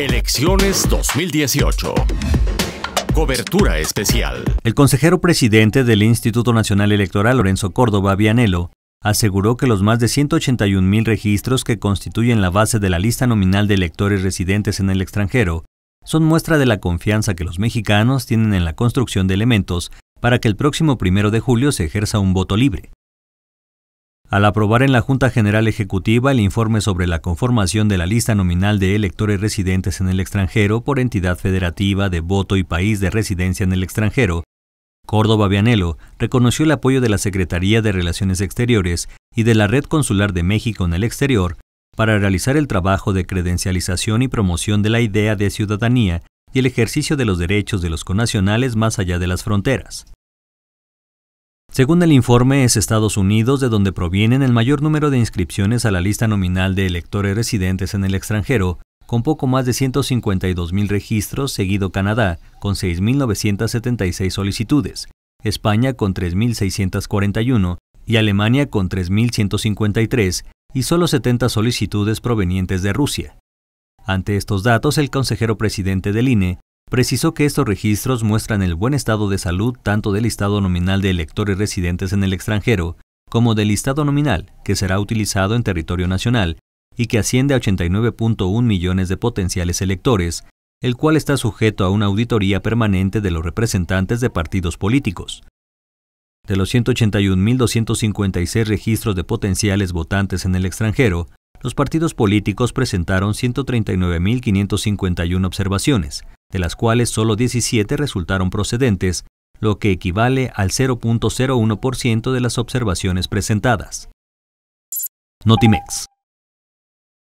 Elecciones 2018. Cobertura especial. El consejero presidente del Instituto Nacional Electoral, Lorenzo Córdoba Vianelo, aseguró que los más de mil registros que constituyen la base de la lista nominal de electores residentes en el extranjero son muestra de la confianza que los mexicanos tienen en la construcción de elementos para que el próximo primero de julio se ejerza un voto libre. Al aprobar en la Junta General Ejecutiva el informe sobre la conformación de la lista nominal de electores residentes en el extranjero por entidad federativa de voto y país de residencia en el extranjero, Córdoba Vianelo reconoció el apoyo de la Secretaría de Relaciones Exteriores y de la Red Consular de México en el exterior para realizar el trabajo de credencialización y promoción de la idea de ciudadanía y el ejercicio de los derechos de los conacionales más allá de las fronteras. Según el informe, es Estados Unidos de donde provienen el mayor número de inscripciones a la lista nominal de electores residentes en el extranjero, con poco más de 152.000 registros, seguido Canadá, con 6.976 solicitudes, España con 3.641 y Alemania con 3.153, y solo 70 solicitudes provenientes de Rusia. Ante estos datos, el consejero presidente del INE Precisó que estos registros muestran el buen estado de salud tanto del listado nominal de electores residentes en el extranjero como del listado nominal que será utilizado en territorio nacional y que asciende a 89.1 millones de potenciales electores, el cual está sujeto a una auditoría permanente de los representantes de partidos políticos. De los 181.256 registros de potenciales votantes en el extranjero, los partidos políticos presentaron 139.551 observaciones, de las cuales solo 17 resultaron procedentes, lo que equivale al 0.01% de las observaciones presentadas. Notimex